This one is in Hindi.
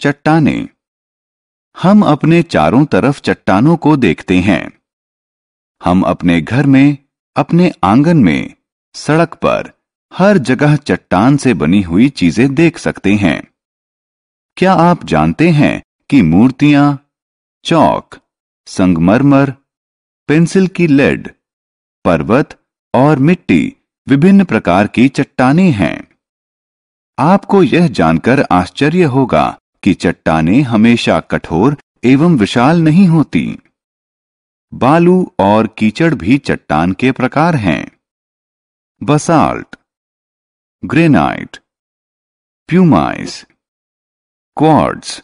चट्टाने हम अपने चारों तरफ चट्टानों को देखते हैं हम अपने घर में अपने आंगन में सड़क पर हर जगह चट्टान से बनी हुई चीजें देख सकते हैं क्या आप जानते हैं कि मूर्तियां चौक संगमरमर पेंसिल की लेड पर्वत और मिट्टी विभिन्न प्रकार की चट्टाने हैं आपको यह जानकर आश्चर्य होगा कि चट्टाने हमेशा कठोर एवं विशाल नहीं होती बालू और कीचड़ भी चट्टान के प्रकार हैं बसाल्ट ग्रेनाइट प्यूमाइस क्वार्ट्स